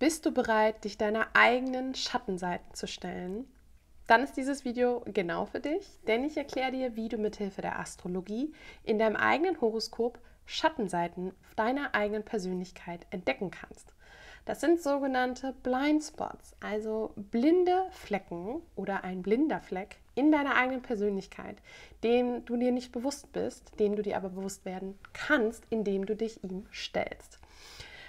Bist du bereit, dich deiner eigenen Schattenseiten zu stellen? Dann ist dieses Video genau für dich, denn ich erkläre dir, wie du mithilfe der Astrologie in deinem eigenen Horoskop Schattenseiten deiner eigenen Persönlichkeit entdecken kannst. Das sind sogenannte Blindspots, also blinde Flecken oder ein blinder Fleck in deiner eigenen Persönlichkeit, den du dir nicht bewusst bist, den du dir aber bewusst werden kannst, indem du dich ihm stellst.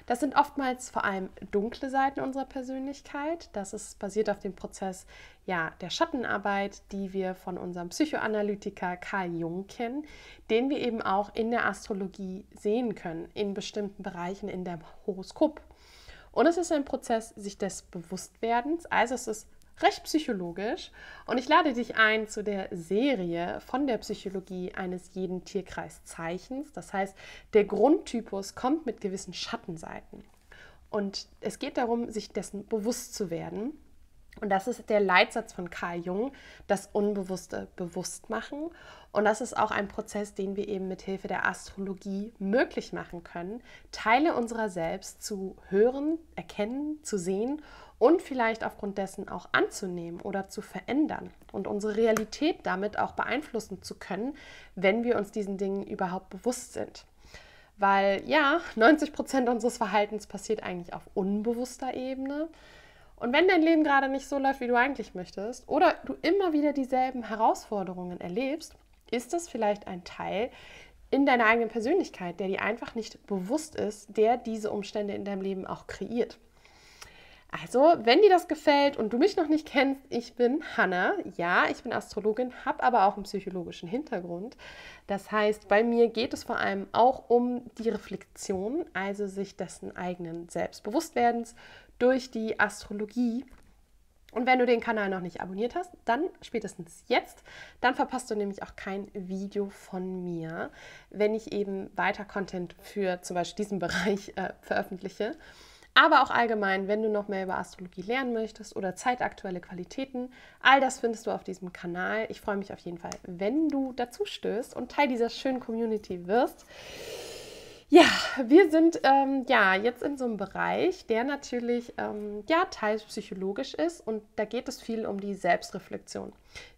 Das sind oftmals vor allem dunkle Seiten unserer Persönlichkeit. Das ist basiert auf dem Prozess ja, der Schattenarbeit, die wir von unserem Psychoanalytiker Carl Jung kennen, den wir eben auch in der Astrologie sehen können, in bestimmten Bereichen in dem Horoskop. Und es ist ein Prozess sich des Bewusstwerdens, also es ist recht psychologisch und ich lade dich ein zu der Serie von der Psychologie eines jeden Tierkreiszeichens. Das heißt, der Grundtypus kommt mit gewissen Schattenseiten. Und es geht darum, sich dessen bewusst zu werden. Und das ist der Leitsatz von Carl Jung, das Unbewusste bewusst machen. Und das ist auch ein Prozess, den wir eben mit Hilfe der Astrologie möglich machen können, Teile unserer selbst zu hören, erkennen, zu sehen und vielleicht aufgrund dessen auch anzunehmen oder zu verändern und unsere Realität damit auch beeinflussen zu können, wenn wir uns diesen Dingen überhaupt bewusst sind. Weil ja, 90 Prozent unseres Verhaltens passiert eigentlich auf unbewusster Ebene. Und wenn dein Leben gerade nicht so läuft, wie du eigentlich möchtest, oder du immer wieder dieselben Herausforderungen erlebst, ist das vielleicht ein Teil in deiner eigenen Persönlichkeit, der dir einfach nicht bewusst ist, der diese Umstände in deinem Leben auch kreiert. Also, wenn dir das gefällt und du mich noch nicht kennst, ich bin Hanna. Ja, ich bin Astrologin, habe aber auch einen psychologischen Hintergrund. Das heißt, bei mir geht es vor allem auch um die Reflexion, also sich dessen eigenen Selbstbewusstwerdens durch die Astrologie. Und wenn du den Kanal noch nicht abonniert hast, dann spätestens jetzt, dann verpasst du nämlich auch kein Video von mir, wenn ich eben weiter Content für zum Beispiel diesen Bereich äh, veröffentliche. Aber auch allgemein, wenn du noch mehr über Astrologie lernen möchtest oder zeitaktuelle Qualitäten, all das findest du auf diesem Kanal. Ich freue mich auf jeden Fall, wenn du dazu stößt und Teil dieser schönen Community wirst. Ja, wir sind ähm, ja jetzt in so einem Bereich, der natürlich ähm, ja teils psychologisch ist und da geht es viel um die Selbstreflexion,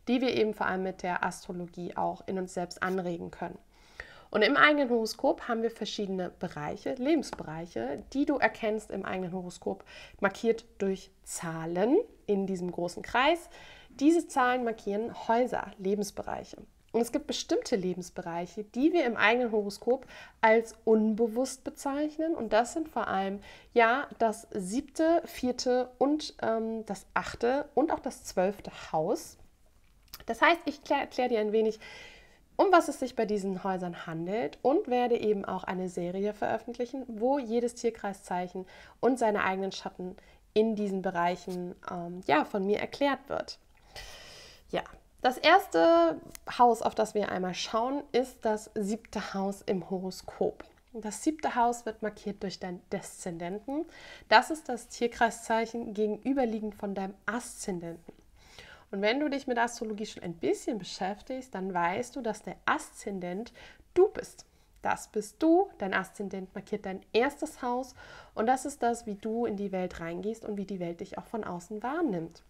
die wir eben vor allem mit der Astrologie auch in uns selbst anregen können. Und im eigenen Horoskop haben wir verschiedene Bereiche, Lebensbereiche, die du erkennst im eigenen Horoskop, markiert durch Zahlen in diesem großen Kreis. Diese Zahlen markieren Häuser, Lebensbereiche. Und es gibt bestimmte Lebensbereiche, die wir im eigenen Horoskop als unbewusst bezeichnen. Und das sind vor allem ja das siebte, vierte und ähm, das achte und auch das zwölfte Haus. Das heißt, ich erkläre dir ein wenig, um was es sich bei diesen Häusern handelt und werde eben auch eine Serie veröffentlichen, wo jedes Tierkreiszeichen und seine eigenen Schatten in diesen Bereichen ähm, ja, von mir erklärt wird. Ja, das erste Haus, auf das wir einmal schauen, ist das siebte Haus im Horoskop. Das siebte Haus wird markiert durch deinen Deszendenten. Das ist das Tierkreiszeichen gegenüberliegend von deinem Aszendenten. Und wenn du dich mit Astrologie schon ein bisschen beschäftigst, dann weißt du, dass der Aszendent du bist. Das bist du, dein Aszendent markiert dein erstes Haus und das ist das, wie du in die Welt reingehst und wie die Welt dich auch von außen wahrnimmt.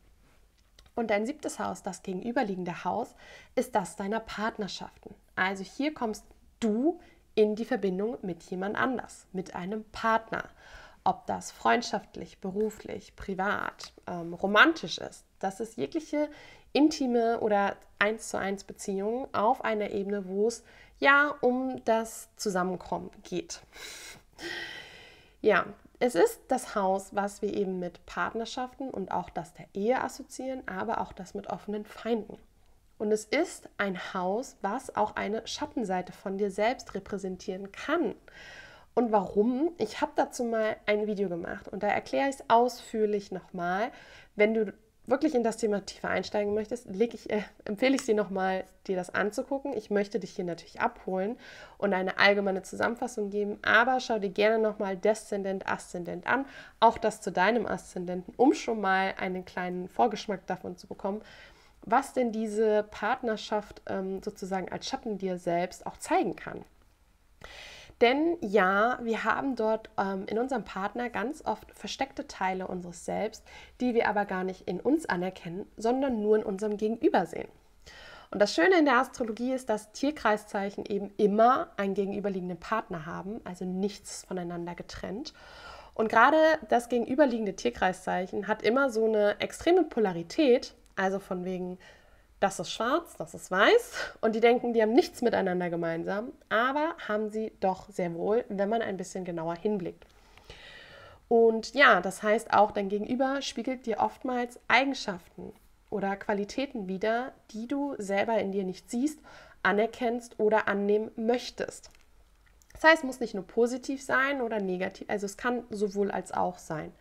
Und dein siebtes Haus, das gegenüberliegende Haus, ist das deiner Partnerschaften. Also hier kommst du in die Verbindung mit jemand anders, mit einem Partner ob das freundschaftlich, beruflich, privat, ähm, romantisch ist, Das ist jegliche intime oder eins zu eins Beziehungen auf einer Ebene, wo es ja um das Zusammenkommen geht. Ja, es ist das Haus, was wir eben mit Partnerschaften und auch das der Ehe assoziieren, aber auch das mit offenen Feinden. Und es ist ein Haus, was auch eine Schattenseite von dir selbst repräsentieren kann und warum. Ich habe dazu mal ein Video gemacht und da erkläre ich es ausführlich nochmal. Wenn du wirklich in das Thema tiefer einsteigen möchtest, ich, äh, empfehle ich dir nochmal, dir das anzugucken. Ich möchte dich hier natürlich abholen und eine allgemeine Zusammenfassung geben, aber schau dir gerne nochmal Deszendent, Aszendent an, auch das zu deinem Aszendenten, um schon mal einen kleinen Vorgeschmack davon zu bekommen, was denn diese Partnerschaft ähm, sozusagen als Schatten dir selbst auch zeigen kann. Denn ja, wir haben dort ähm, in unserem Partner ganz oft versteckte Teile unseres Selbst, die wir aber gar nicht in uns anerkennen, sondern nur in unserem Gegenüber sehen. Und das Schöne in der Astrologie ist, dass Tierkreiszeichen eben immer einen gegenüberliegenden Partner haben, also nichts voneinander getrennt. Und gerade das gegenüberliegende Tierkreiszeichen hat immer so eine extreme Polarität, also von wegen das ist schwarz, das ist weiß und die denken, die haben nichts miteinander gemeinsam, aber haben sie doch sehr wohl, wenn man ein bisschen genauer hinblickt. Und ja, das heißt auch, dein Gegenüber spiegelt dir oftmals Eigenschaften oder Qualitäten wider, die du selber in dir nicht siehst, anerkennst oder annehmen möchtest. Das heißt, es muss nicht nur positiv sein oder negativ, also es kann sowohl als auch sein.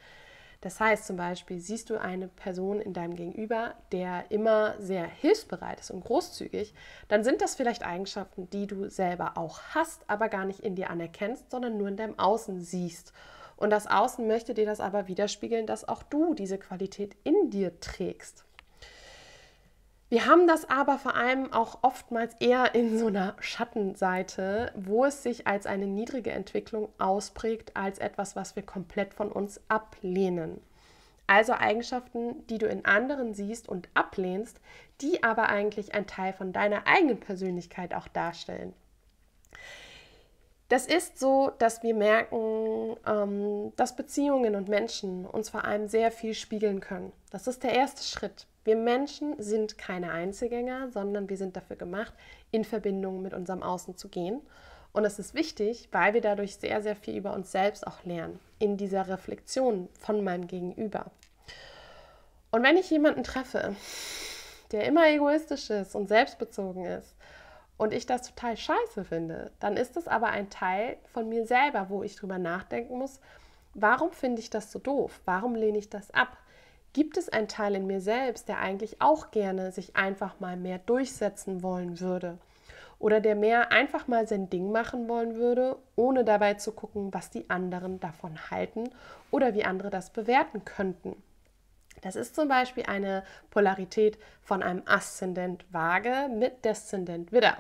Das heißt zum Beispiel, siehst du eine Person in deinem Gegenüber, der immer sehr hilfsbereit ist und großzügig, dann sind das vielleicht Eigenschaften, die du selber auch hast, aber gar nicht in dir anerkennst, sondern nur in deinem Außen siehst. Und das Außen möchte dir das aber widerspiegeln, dass auch du diese Qualität in dir trägst. Wir haben das aber vor allem auch oftmals eher in so einer Schattenseite, wo es sich als eine niedrige Entwicklung ausprägt, als etwas, was wir komplett von uns ablehnen. Also Eigenschaften, die du in anderen siehst und ablehnst, die aber eigentlich ein Teil von deiner eigenen Persönlichkeit auch darstellen. Das ist so, dass wir merken, ähm, dass Beziehungen und Menschen uns vor allem sehr viel spiegeln können. Das ist der erste Schritt. Wir Menschen sind keine Einzelgänger, sondern wir sind dafür gemacht, in Verbindung mit unserem Außen zu gehen. Und das ist wichtig, weil wir dadurch sehr, sehr viel über uns selbst auch lernen, in dieser Reflexion von meinem Gegenüber. Und wenn ich jemanden treffe, der immer egoistisch ist und selbstbezogen ist und ich das total scheiße finde, dann ist das aber ein Teil von mir selber, wo ich drüber nachdenken muss, warum finde ich das so doof? Warum lehne ich das ab? gibt es einen Teil in mir selbst, der eigentlich auch gerne sich einfach mal mehr durchsetzen wollen würde oder der mehr einfach mal sein Ding machen wollen würde, ohne dabei zu gucken, was die anderen davon halten oder wie andere das bewerten könnten. Das ist zum Beispiel eine Polarität von einem Aszendent Waage mit Deszendent Widder.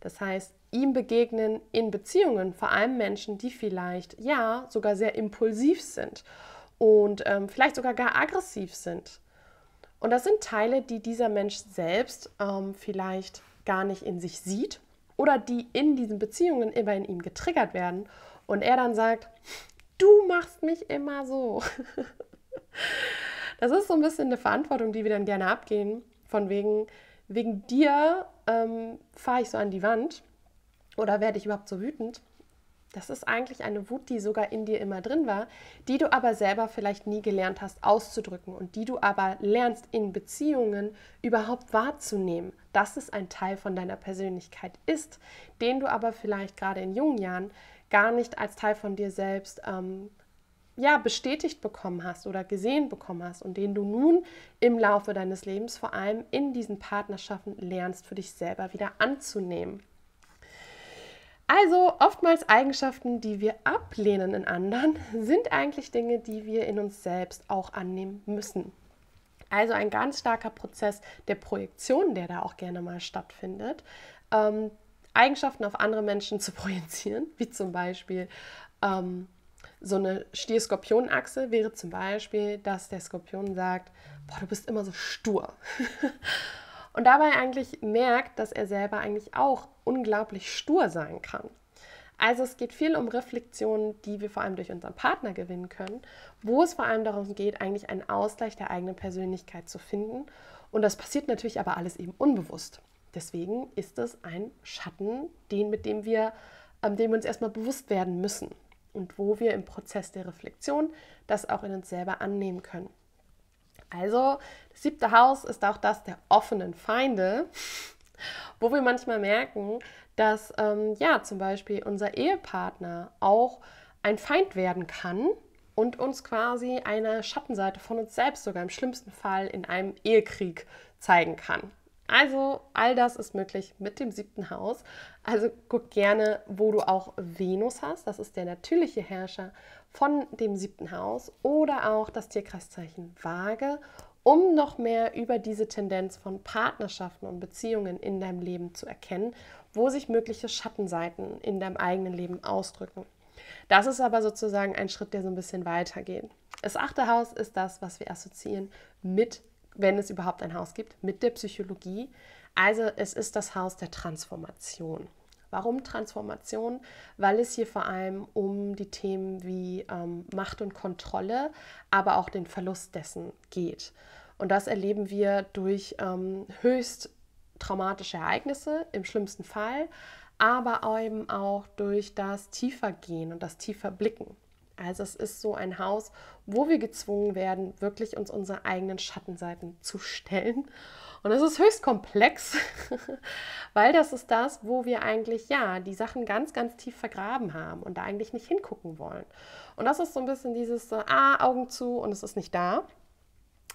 Das heißt, ihm begegnen in Beziehungen vor allem Menschen, die vielleicht ja sogar sehr impulsiv sind und ähm, vielleicht sogar gar aggressiv sind. Und das sind Teile, die dieser Mensch selbst ähm, vielleicht gar nicht in sich sieht oder die in diesen Beziehungen immer in ihm getriggert werden und er dann sagt, du machst mich immer so. Das ist so ein bisschen eine Verantwortung, die wir dann gerne abgehen, von wegen, wegen dir ähm, fahre ich so an die Wand oder werde ich überhaupt so wütend. Das ist eigentlich eine Wut, die sogar in dir immer drin war, die du aber selber vielleicht nie gelernt hast auszudrücken und die du aber lernst in Beziehungen überhaupt wahrzunehmen, dass es ein Teil von deiner Persönlichkeit ist, den du aber vielleicht gerade in jungen Jahren gar nicht als Teil von dir selbst ähm, ja, bestätigt bekommen hast oder gesehen bekommen hast und den du nun im Laufe deines Lebens vor allem in diesen Partnerschaften lernst, für dich selber wieder anzunehmen. Also oftmals Eigenschaften, die wir ablehnen in anderen, sind eigentlich Dinge, die wir in uns selbst auch annehmen müssen. Also ein ganz starker Prozess der Projektion, der da auch gerne mal stattfindet. Ähm, Eigenschaften auf andere Menschen zu projizieren, wie zum Beispiel ähm, so eine Stier-Skorpion-Achse wäre zum Beispiel, dass der Skorpion sagt, boah, du bist immer so stur. und dabei eigentlich merkt, dass er selber eigentlich auch unglaublich stur sein kann. Also es geht viel um Reflexionen, die wir vor allem durch unseren Partner gewinnen können, wo es vor allem darum geht, eigentlich einen Ausgleich der eigenen Persönlichkeit zu finden. Und das passiert natürlich aber alles eben unbewusst. Deswegen ist es ein Schatten, den, mit dem wir, ähm, dem wir uns erstmal bewusst werden müssen und wo wir im Prozess der Reflexion das auch in uns selber annehmen können. Also das siebte Haus ist auch das der offenen Feinde, wo wir manchmal merken, dass ähm, ja zum Beispiel unser Ehepartner auch ein Feind werden kann und uns quasi eine Schattenseite von uns selbst sogar im schlimmsten Fall in einem Ehekrieg zeigen kann. Also all das ist möglich mit dem siebten Haus. Also guck gerne, wo du auch Venus hast. Das ist der natürliche Herrscher von dem siebten Haus oder auch das Tierkreiszeichen Waage, um noch mehr über diese Tendenz von Partnerschaften und Beziehungen in deinem Leben zu erkennen, wo sich mögliche Schattenseiten in deinem eigenen Leben ausdrücken. Das ist aber sozusagen ein Schritt, der so ein bisschen weitergeht. Das achte Haus ist das, was wir assoziieren mit, wenn es überhaupt ein Haus gibt, mit der Psychologie. Also es ist das Haus der Transformation. Warum Transformation? Weil es hier vor allem um die Themen wie ähm, Macht und Kontrolle, aber auch den Verlust dessen geht. Und das erleben wir durch ähm, höchst traumatische Ereignisse im schlimmsten Fall, aber eben auch durch das Tiefergehen und das Tieferblicken. Also es ist so ein Haus, wo wir gezwungen werden, wirklich uns unsere eigenen Schattenseiten zu stellen und es ist höchst komplex, weil das ist das, wo wir eigentlich ja die Sachen ganz, ganz tief vergraben haben und da eigentlich nicht hingucken wollen. Und das ist so ein bisschen dieses, äh, ah, Augen zu und es ist nicht da.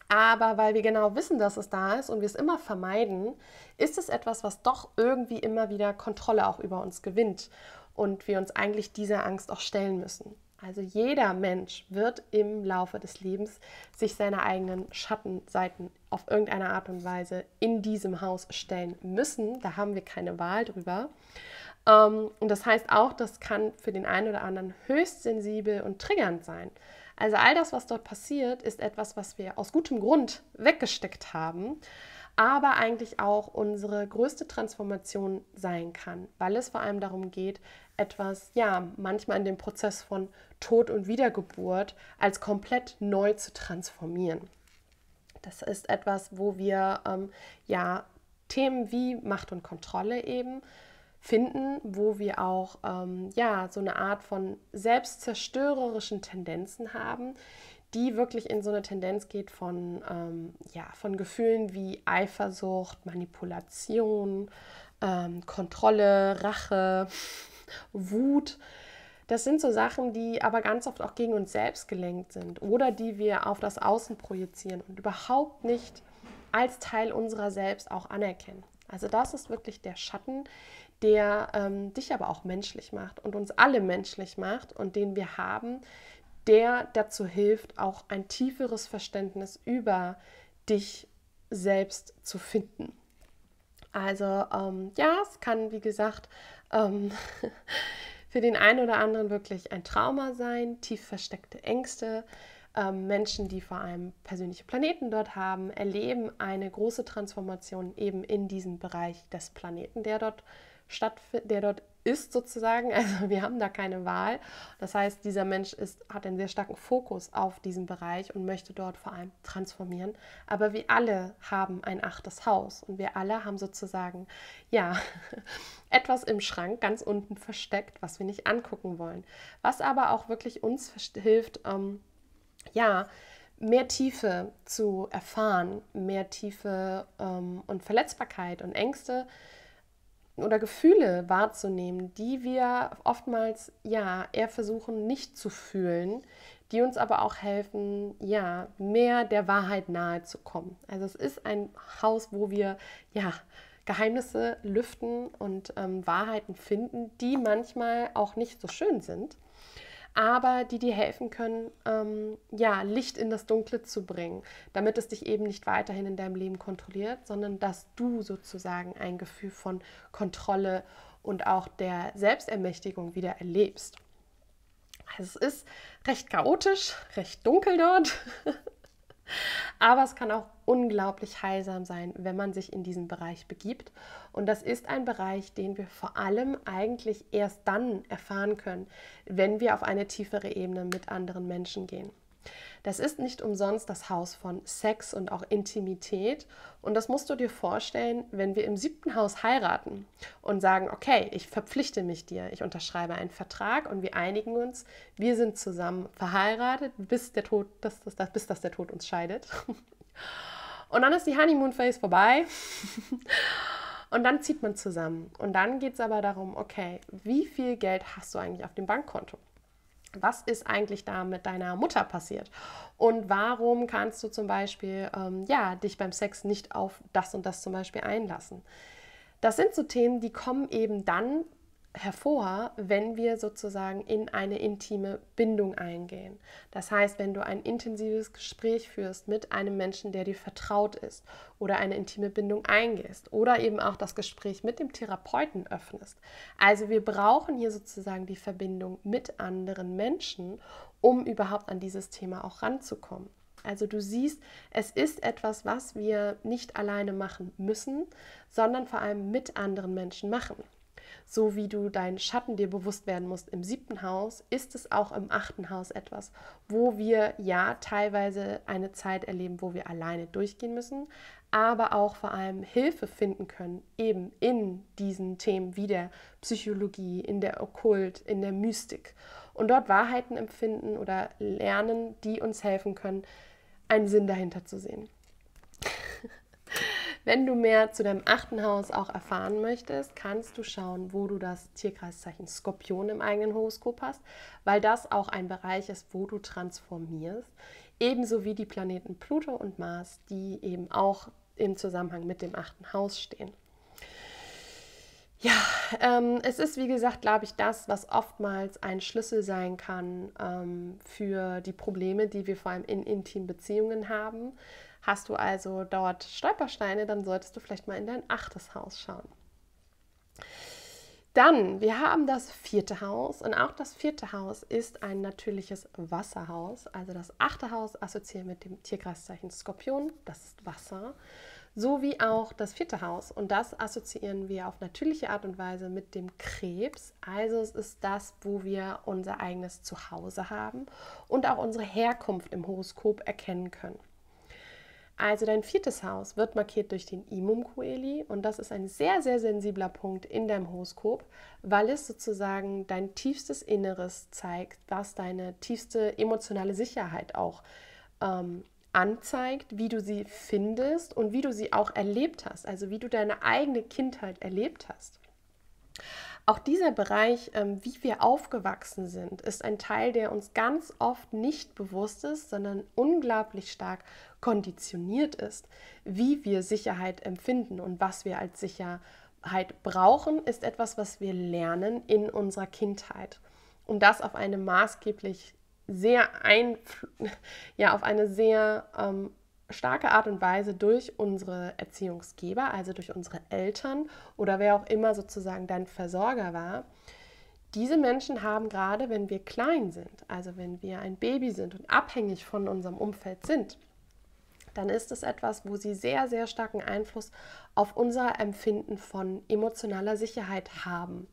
Aber weil wir genau wissen, dass es da ist und wir es immer vermeiden, ist es etwas, was doch irgendwie immer wieder Kontrolle auch über uns gewinnt und wir uns eigentlich dieser Angst auch stellen müssen. Also jeder Mensch wird im Laufe des Lebens sich seiner eigenen Schattenseiten auf irgendeine Art und Weise in diesem Haus stellen müssen. Da haben wir keine Wahl drüber. Ähm, und das heißt auch, das kann für den einen oder anderen höchst sensibel und triggernd sein. Also all das, was dort passiert, ist etwas, was wir aus gutem Grund weggesteckt haben, aber eigentlich auch unsere größte Transformation sein kann, weil es vor allem darum geht, etwas, ja, manchmal in dem Prozess von Tod und Wiedergeburt als komplett neu zu transformieren. Das ist etwas, wo wir ähm, ja Themen wie Macht und Kontrolle eben finden, wo wir auch ähm, ja so eine Art von selbstzerstörerischen Tendenzen haben, die wirklich in so eine Tendenz geht von ähm, ja von Gefühlen wie Eifersucht, Manipulation, ähm, Kontrolle, Rache, Wut das sind so Sachen, die aber ganz oft auch gegen uns selbst gelenkt sind oder die wir auf das Außen projizieren und überhaupt nicht als Teil unserer selbst auch anerkennen. Also das ist wirklich der Schatten, der ähm, dich aber auch menschlich macht und uns alle menschlich macht und den wir haben, der dazu hilft, auch ein tieferes Verständnis über dich selbst zu finden. Also ähm, ja, es kann, wie gesagt, ähm, für den einen oder anderen wirklich ein Trauma sein, tief versteckte Ängste. Ähm, Menschen, die vor allem persönliche Planeten dort haben, erleben eine große Transformation eben in diesem Bereich des Planeten, der dort stattfindet, der dort ist sozusagen. Also wir haben da keine Wahl. Das heißt, dieser Mensch ist, hat einen sehr starken Fokus auf diesen Bereich und möchte dort vor allem transformieren. Aber wir alle haben ein achtes Haus und wir alle haben sozusagen, ja, etwas im Schrank ganz unten versteckt, was wir nicht angucken wollen. Was aber auch wirklich uns hilft, ähm, ja, mehr Tiefe zu erfahren, mehr Tiefe ähm, und Verletzbarkeit und Ängste oder Gefühle wahrzunehmen, die wir oftmals ja eher versuchen nicht zu fühlen, die uns aber auch helfen, ja, mehr der Wahrheit nahe zu kommen. Also es ist ein Haus, wo wir ja Geheimnisse lüften und ähm, Wahrheiten finden, die manchmal auch nicht so schön sind, aber die dir helfen können, ähm, ja, Licht in das Dunkle zu bringen, damit es dich eben nicht weiterhin in deinem Leben kontrolliert, sondern dass du sozusagen ein Gefühl von Kontrolle und auch der Selbstermächtigung wieder erlebst. Also es ist recht chaotisch, recht dunkel dort. Aber es kann auch unglaublich heilsam sein, wenn man sich in diesen Bereich begibt. Und das ist ein Bereich, den wir vor allem eigentlich erst dann erfahren können, wenn wir auf eine tiefere Ebene mit anderen Menschen gehen. Das ist nicht umsonst das Haus von Sex und auch Intimität. Und das musst du dir vorstellen, wenn wir im siebten Haus heiraten und sagen, okay, ich verpflichte mich dir, ich unterschreibe einen Vertrag und wir einigen uns, wir sind zusammen verheiratet, bis, der Tod, das, das, das, bis das der Tod uns scheidet. Und dann ist die Honeymoon-Phase vorbei. Und dann zieht man zusammen. Und dann geht es aber darum, okay, wie viel Geld hast du eigentlich auf dem Bankkonto? was ist eigentlich da mit deiner Mutter passiert und warum kannst du zum Beispiel ähm, ja dich beim Sex nicht auf das und das zum Beispiel einlassen. Das sind so Themen, die kommen eben dann hervor, wenn wir sozusagen in eine intime Bindung eingehen. Das heißt, wenn du ein intensives Gespräch führst mit einem Menschen, der dir vertraut ist oder eine intime Bindung eingehst oder eben auch das Gespräch mit dem Therapeuten öffnest. Also wir brauchen hier sozusagen die Verbindung mit anderen Menschen, um überhaupt an dieses Thema auch ranzukommen. Also du siehst, es ist etwas, was wir nicht alleine machen müssen, sondern vor allem mit anderen Menschen machen. So wie du deinen Schatten dir bewusst werden musst im siebten Haus, ist es auch im achten Haus etwas, wo wir ja teilweise eine Zeit erleben, wo wir alleine durchgehen müssen, aber auch vor allem Hilfe finden können, eben in diesen Themen wie der Psychologie, in der Okkult, in der Mystik. Und dort Wahrheiten empfinden oder lernen, die uns helfen können, einen Sinn dahinter zu sehen. Wenn du mehr zu deinem achten Haus auch erfahren möchtest, kannst du schauen, wo du das Tierkreiszeichen Skorpion im eigenen Horoskop hast, weil das auch ein Bereich ist, wo du transformierst. Ebenso wie die Planeten Pluto und Mars, die eben auch im Zusammenhang mit dem achten Haus stehen. Ja, ähm, es ist wie gesagt, glaube ich, das, was oftmals ein Schlüssel sein kann ähm, für die Probleme, die wir vor allem in intimen Beziehungen haben. Hast du also dort Stolpersteine, dann solltest du vielleicht mal in dein achtes Haus schauen. Dann, wir haben das vierte Haus und auch das vierte Haus ist ein natürliches Wasserhaus. Also das achte Haus assoziiert mit dem Tierkreiszeichen Skorpion, das ist Wasser, sowie auch das vierte Haus und das assoziieren wir auf natürliche Art und Weise mit dem Krebs. Also es ist das, wo wir unser eigenes Zuhause haben und auch unsere Herkunft im Horoskop erkennen können. Also dein viertes Haus wird markiert durch den Imum Coeli und das ist ein sehr, sehr sensibler Punkt in deinem Horoskop, weil es sozusagen dein tiefstes Inneres zeigt, was deine tiefste emotionale Sicherheit auch ähm, anzeigt, wie du sie findest und wie du sie auch erlebt hast, also wie du deine eigene Kindheit erlebt hast. Auch dieser Bereich, ähm, wie wir aufgewachsen sind, ist ein Teil, der uns ganz oft nicht bewusst ist, sondern unglaublich stark konditioniert ist, wie wir Sicherheit empfinden und was wir als Sicherheit brauchen, ist etwas, was wir lernen in unserer Kindheit. Und das auf eine maßgeblich sehr ein, ja, auf eine sehr ähm, starke Art und Weise durch unsere Erziehungsgeber, also durch unsere Eltern oder wer auch immer sozusagen dein Versorger war. Diese Menschen haben gerade, wenn wir klein sind, also wenn wir ein Baby sind und abhängig von unserem Umfeld sind, dann ist es etwas, wo sie sehr, sehr starken Einfluss auf unser Empfinden von emotionaler Sicherheit haben.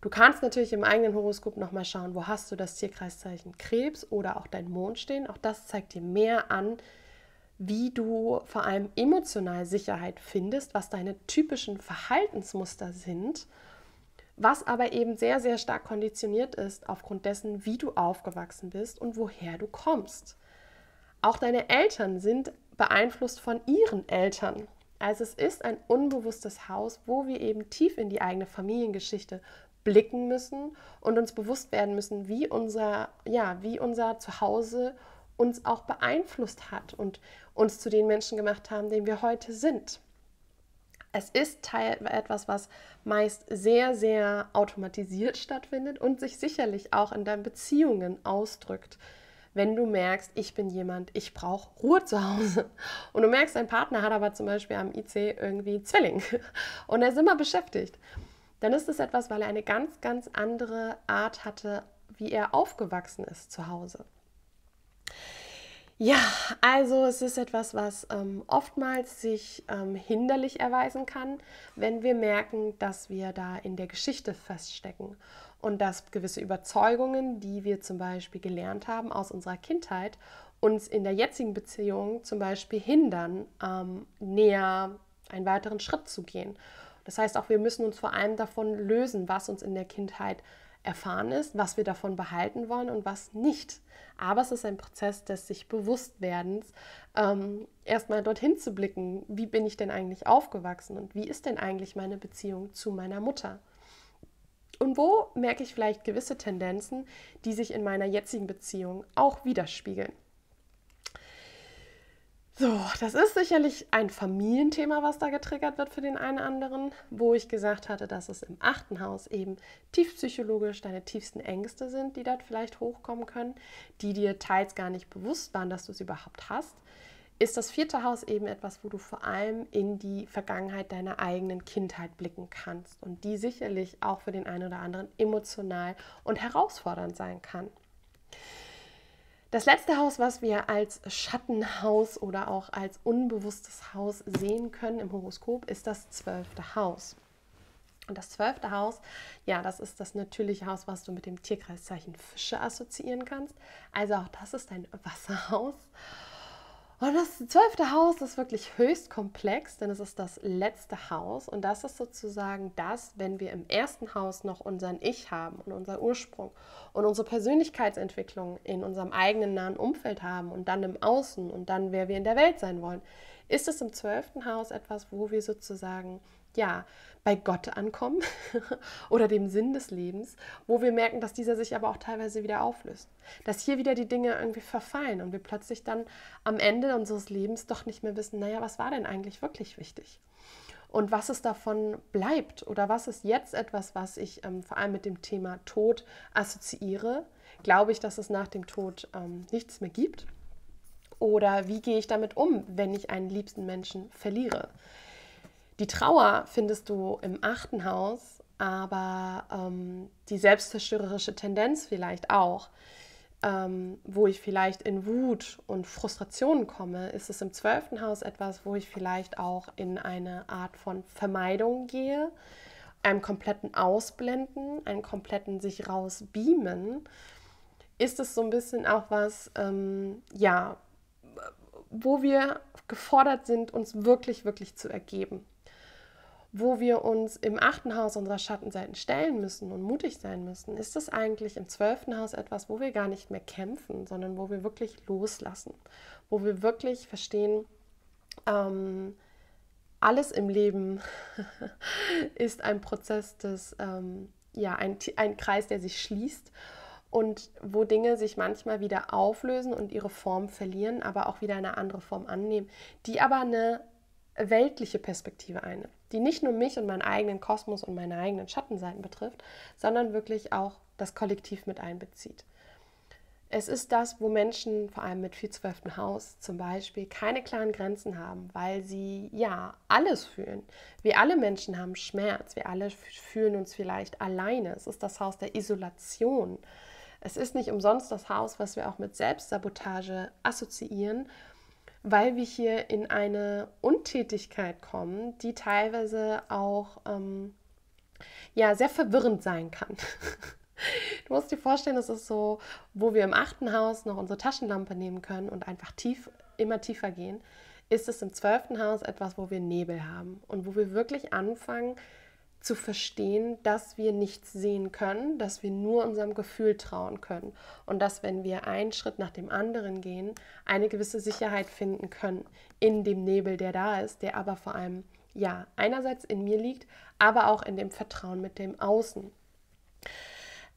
Du kannst natürlich im eigenen Horoskop nochmal schauen, wo hast du das Tierkreiszeichen Krebs oder auch dein Mond stehen. Auch das zeigt dir mehr an, wie du vor allem emotional Sicherheit findest, was deine typischen Verhaltensmuster sind, was aber eben sehr, sehr stark konditioniert ist aufgrund dessen, wie du aufgewachsen bist und woher du kommst. Auch deine Eltern sind beeinflusst von ihren Eltern. Also es ist ein unbewusstes Haus, wo wir eben tief in die eigene Familiengeschichte blicken müssen und uns bewusst werden müssen, wie unser, ja, wie unser Zuhause uns auch beeinflusst hat und uns zu den Menschen gemacht haben, den wir heute sind. Es ist Teil etwas, was meist sehr, sehr automatisiert stattfindet und sich sicherlich auch in deinen Beziehungen ausdrückt wenn du merkst, ich bin jemand, ich brauche Ruhe zu Hause. Und du merkst, dein Partner hat aber zum Beispiel am IC irgendwie Zwilling und er ist immer beschäftigt. Dann ist es etwas, weil er eine ganz, ganz andere Art hatte, wie er aufgewachsen ist zu Hause. Ja, also es ist etwas, was ähm, oftmals sich ähm, hinderlich erweisen kann, wenn wir merken, dass wir da in der Geschichte feststecken und dass gewisse Überzeugungen, die wir zum Beispiel gelernt haben aus unserer Kindheit, uns in der jetzigen Beziehung zum Beispiel hindern, ähm, näher einen weiteren Schritt zu gehen. Das heißt auch, wir müssen uns vor allem davon lösen, was uns in der Kindheit erfahren ist, was wir davon behalten wollen und was nicht. Aber es ist ein Prozess des sich Bewusstwerdens, ähm, erstmal dorthin zu blicken, wie bin ich denn eigentlich aufgewachsen und wie ist denn eigentlich meine Beziehung zu meiner Mutter. Und wo merke ich vielleicht gewisse Tendenzen, die sich in meiner jetzigen Beziehung auch widerspiegeln? So, das ist sicherlich ein Familienthema, was da getriggert wird für den einen oder anderen, wo ich gesagt hatte, dass es im achten Haus eben tiefpsychologisch deine tiefsten Ängste sind, die dort vielleicht hochkommen können, die dir teils gar nicht bewusst waren, dass du es überhaupt hast ist das vierte Haus eben etwas, wo du vor allem in die Vergangenheit deiner eigenen Kindheit blicken kannst und die sicherlich auch für den einen oder anderen emotional und herausfordernd sein kann. Das letzte Haus, was wir als Schattenhaus oder auch als unbewusstes Haus sehen können im Horoskop, ist das zwölfte Haus. Und das zwölfte Haus, ja, das ist das natürliche Haus, was du mit dem Tierkreiszeichen Fische assoziieren kannst. Also auch das ist ein Wasserhaus. Und oh, das zwölfte Haus ist wirklich höchst komplex, denn es ist das letzte Haus und das ist sozusagen das, wenn wir im ersten Haus noch unseren Ich haben und unser Ursprung und unsere Persönlichkeitsentwicklung in unserem eigenen nahen Umfeld haben und dann im Außen und dann wer wir in der Welt sein wollen, ist es im zwölften Haus etwas, wo wir sozusagen ja, bei Gott ankommen oder dem Sinn des Lebens, wo wir merken, dass dieser sich aber auch teilweise wieder auflöst. Dass hier wieder die Dinge irgendwie verfallen und wir plötzlich dann am Ende unseres Lebens doch nicht mehr wissen, naja, was war denn eigentlich wirklich wichtig? Und was es davon bleibt oder was ist jetzt etwas, was ich ähm, vor allem mit dem Thema Tod assoziiere? Glaube ich, dass es nach dem Tod ähm, nichts mehr gibt? Oder wie gehe ich damit um, wenn ich einen liebsten Menschen verliere? Die Trauer findest du im achten Haus, aber ähm, die selbstzerstörerische Tendenz vielleicht auch. Ähm, wo ich vielleicht in Wut und Frustration komme, ist es im zwölften Haus etwas, wo ich vielleicht auch in eine Art von Vermeidung gehe, einem kompletten Ausblenden, einem kompletten sich rausbeamen. Ist es so ein bisschen auch was, ähm, ja, wo wir gefordert sind, uns wirklich, wirklich zu ergeben wo wir uns im achten Haus unserer Schattenseiten stellen müssen und mutig sein müssen, ist es eigentlich im zwölften Haus etwas, wo wir gar nicht mehr kämpfen, sondern wo wir wirklich loslassen, wo wir wirklich verstehen, ähm, alles im Leben ist ein Prozess des, ähm, ja, ein, ein Kreis, der sich schließt und wo Dinge sich manchmal wieder auflösen und ihre Form verlieren, aber auch wieder eine andere Form annehmen, die aber eine weltliche Perspektive einnimmt die nicht nur mich und meinen eigenen Kosmos und meine eigenen Schattenseiten betrifft, sondern wirklich auch das Kollektiv mit einbezieht. Es ist das, wo Menschen, vor allem mit viel zwölften Haus zum Beispiel, keine klaren Grenzen haben, weil sie ja alles fühlen. Wir alle Menschen haben Schmerz, wir alle fühlen uns vielleicht alleine. Es ist das Haus der Isolation. Es ist nicht umsonst das Haus, was wir auch mit Selbstsabotage assoziieren weil wir hier in eine Untätigkeit kommen, die teilweise auch ähm, ja, sehr verwirrend sein kann. Du musst dir vorstellen, es ist so, wo wir im achten Haus noch unsere Taschenlampe nehmen können und einfach tief, immer tiefer gehen, ist es im zwölften Haus etwas, wo wir Nebel haben und wo wir wirklich anfangen, zu verstehen, dass wir nichts sehen können, dass wir nur unserem Gefühl trauen können und dass, wenn wir einen Schritt nach dem anderen gehen, eine gewisse Sicherheit finden können in dem Nebel, der da ist, der aber vor allem, ja, einerseits in mir liegt, aber auch in dem Vertrauen mit dem Außen.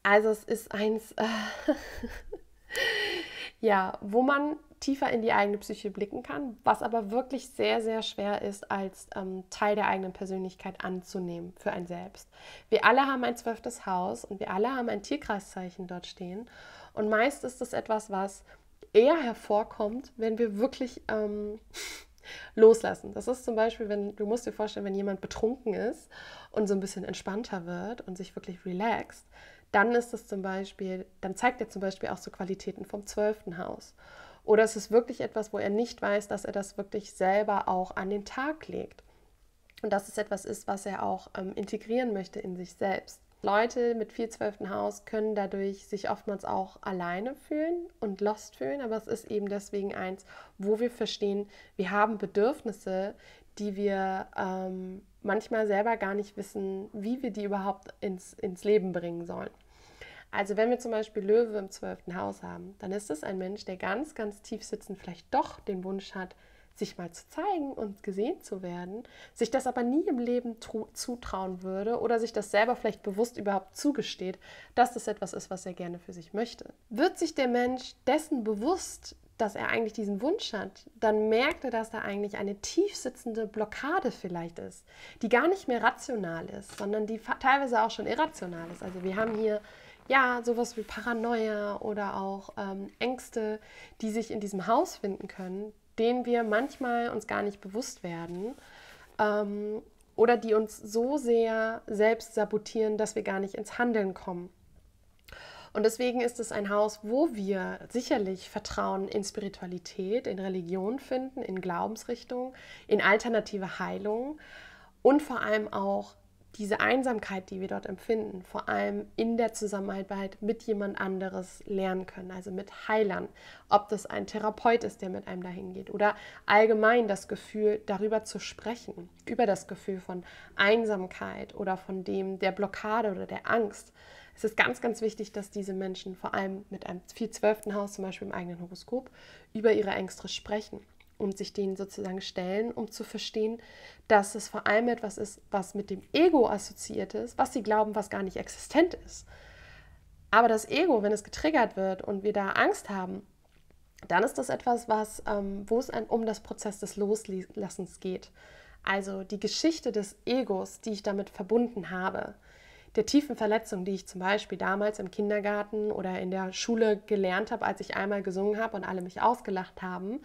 Also es ist eins, äh ja, wo man tiefer in die eigene Psyche blicken kann, was aber wirklich sehr, sehr schwer ist, als ähm, Teil der eigenen Persönlichkeit anzunehmen für ein Selbst. Wir alle haben ein zwölftes Haus und wir alle haben ein Tierkreiszeichen dort stehen. Und meist ist das etwas, was eher hervorkommt, wenn wir wirklich ähm, loslassen. Das ist zum Beispiel, wenn du musst dir vorstellen, wenn jemand betrunken ist und so ein bisschen entspannter wird und sich wirklich relaxt, dann ist es zum Beispiel, dann zeigt er zum Beispiel auch so Qualitäten vom zwölften Haus. Oder es ist wirklich etwas, wo er nicht weiß, dass er das wirklich selber auch an den Tag legt. Und dass es etwas ist, was er auch ähm, integrieren möchte in sich selbst. Leute mit 412. Haus können dadurch sich oftmals auch alleine fühlen und lost fühlen, aber es ist eben deswegen eins, wo wir verstehen, wir haben Bedürfnisse, die wir ähm, manchmal selber gar nicht wissen, wie wir die überhaupt ins, ins Leben bringen sollen. Also wenn wir zum Beispiel Löwe im zwölften Haus haben, dann ist es ein Mensch, der ganz, ganz tief sitzend vielleicht doch den Wunsch hat, sich mal zu zeigen und gesehen zu werden, sich das aber nie im Leben zutrauen würde oder sich das selber vielleicht bewusst überhaupt zugesteht, dass das etwas ist, was er gerne für sich möchte. Wird sich der Mensch dessen bewusst, dass er eigentlich diesen Wunsch hat, dann merkt er, dass da eigentlich eine tiefsitzende Blockade vielleicht ist, die gar nicht mehr rational ist, sondern die teilweise auch schon irrational ist. Also wir haben hier ja, sowas wie Paranoia oder auch ähm, Ängste, die sich in diesem Haus finden können, denen wir manchmal uns gar nicht bewusst werden ähm, oder die uns so sehr selbst sabotieren, dass wir gar nicht ins Handeln kommen. Und deswegen ist es ein Haus, wo wir sicherlich Vertrauen in Spiritualität, in Religion finden, in Glaubensrichtung, in alternative Heilung und vor allem auch diese Einsamkeit, die wir dort empfinden, vor allem in der Zusammenarbeit halt mit jemand anderes lernen können, also mit Heilern, ob das ein Therapeut ist, der mit einem dahin geht oder allgemein das Gefühl, darüber zu sprechen, über das Gefühl von Einsamkeit oder von dem der Blockade oder der Angst. Es ist ganz, ganz wichtig, dass diese Menschen vor allem mit einem 412. Haus, zum Beispiel im eigenen Horoskop, über ihre Ängste sprechen und sich denen sozusagen stellen, um zu verstehen, dass es vor allem etwas ist, was mit dem Ego assoziiert ist, was sie glauben, was gar nicht existent ist. Aber das Ego, wenn es getriggert wird und wir da Angst haben, dann ist das etwas, was, ähm, wo es ein, um das Prozess des Loslassens geht. Also die Geschichte des Egos, die ich damit verbunden habe, der tiefen Verletzung, die ich zum Beispiel damals im Kindergarten oder in der Schule gelernt habe, als ich einmal gesungen habe und alle mich ausgelacht haben,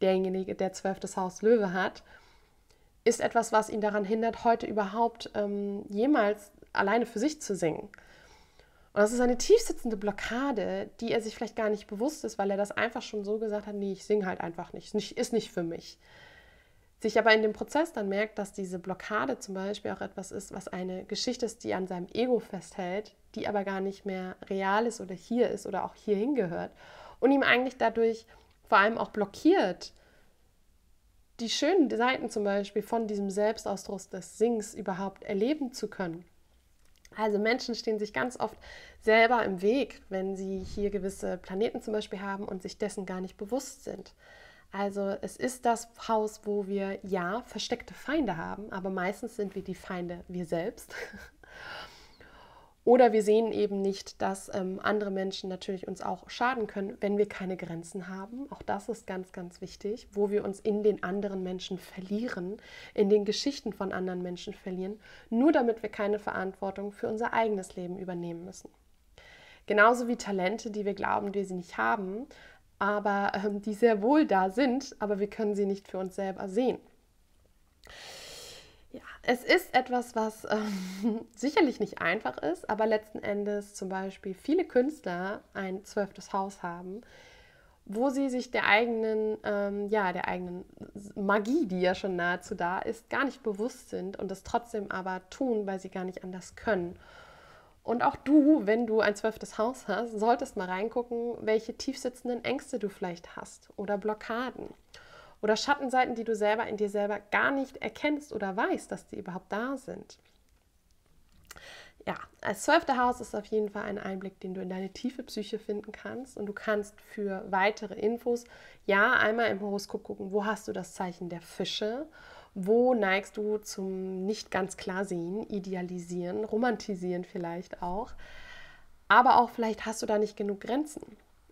derjenige, der zwölftes Haus Löwe hat, ist etwas, was ihn daran hindert, heute überhaupt ähm, jemals alleine für sich zu singen. Und das ist eine tiefsitzende Blockade, die er sich vielleicht gar nicht bewusst ist, weil er das einfach schon so gesagt hat, nee, ich singe halt einfach nicht, ist nicht für mich. Sich aber in dem Prozess dann merkt, dass diese Blockade zum Beispiel auch etwas ist, was eine Geschichte ist, die an seinem Ego festhält, die aber gar nicht mehr real ist oder hier ist oder auch hier hingehört und ihm eigentlich dadurch vor allem auch blockiert. Die schönen Seiten zum Beispiel von diesem Selbstausdruck des Sings überhaupt erleben zu können. Also Menschen stehen sich ganz oft selber im Weg, wenn sie hier gewisse Planeten zum Beispiel haben und sich dessen gar nicht bewusst sind. Also es ist das Haus, wo wir ja versteckte Feinde haben, aber meistens sind wir die Feinde wir selbst. Oder wir sehen eben nicht, dass ähm, andere Menschen natürlich uns auch schaden können, wenn wir keine Grenzen haben. Auch das ist ganz, ganz wichtig, wo wir uns in den anderen Menschen verlieren, in den Geschichten von anderen Menschen verlieren, nur damit wir keine Verantwortung für unser eigenes Leben übernehmen müssen. Genauso wie Talente, die wir glauben, wir sie nicht haben, aber ähm, die sehr wohl da sind, aber wir können sie nicht für uns selber sehen. Ja, es ist etwas, was äh, sicherlich nicht einfach ist, aber letzten Endes zum Beispiel viele Künstler ein zwölftes Haus haben, wo sie sich der eigenen, ähm, ja, der eigenen Magie, die ja schon nahezu da ist, gar nicht bewusst sind und das trotzdem aber tun, weil sie gar nicht anders können. Und auch du, wenn du ein zwölftes Haus hast, solltest mal reingucken, welche tiefsitzenden Ängste du vielleicht hast oder Blockaden. Oder Schattenseiten, die du selber in dir selber gar nicht erkennst oder weißt, dass die überhaupt da sind. Ja, als zwölfte Haus ist auf jeden Fall ein Einblick, den du in deine tiefe Psyche finden kannst. Und du kannst für weitere Infos, ja, einmal im Horoskop gucken, wo hast du das Zeichen der Fische wo neigst du zum nicht ganz klar sehen, idealisieren, romantisieren vielleicht auch, aber auch vielleicht hast du da nicht genug Grenzen.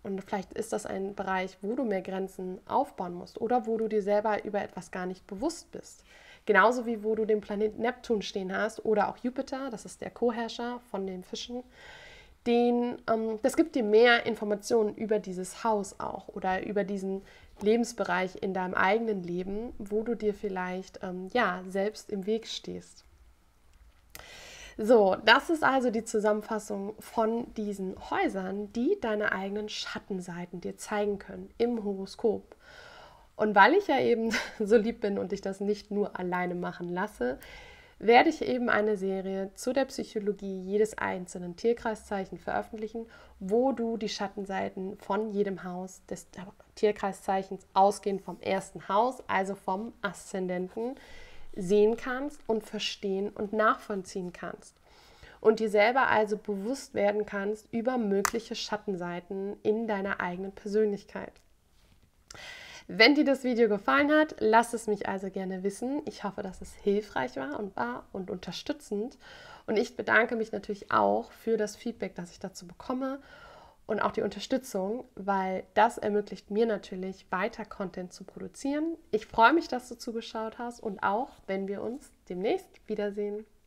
Und vielleicht ist das ein Bereich, wo du mehr Grenzen aufbauen musst oder wo du dir selber über etwas gar nicht bewusst bist. Genauso wie wo du den Planeten Neptun stehen hast oder auch Jupiter, das ist der Co-Herrscher von den Fischen. Den, ähm, das gibt dir mehr Informationen über dieses Haus auch oder über diesen Lebensbereich in deinem eigenen Leben, wo du dir vielleicht ähm, ja selbst im Weg stehst. So, das ist also die Zusammenfassung von diesen Häusern, die deine eigenen Schattenseiten dir zeigen können im Horoskop. Und weil ich ja eben so lieb bin und ich das nicht nur alleine machen lasse, werde ich eben eine Serie zu der Psychologie jedes einzelnen Tierkreiszeichen veröffentlichen, wo du die Schattenseiten von jedem Haus des Tierkreiszeichens ausgehend vom ersten Haus, also vom Aszendenten, sehen kannst und verstehen und nachvollziehen kannst. Und dir selber also bewusst werden kannst über mögliche Schattenseiten in deiner eigenen Persönlichkeit. Wenn dir das Video gefallen hat, lass es mich also gerne wissen. Ich hoffe, dass es hilfreich war und war und unterstützend. Und ich bedanke mich natürlich auch für das Feedback, das ich dazu bekomme und auch die Unterstützung, weil das ermöglicht mir natürlich weiter Content zu produzieren. Ich freue mich, dass du zugeschaut hast und auch, wenn wir uns demnächst wiedersehen.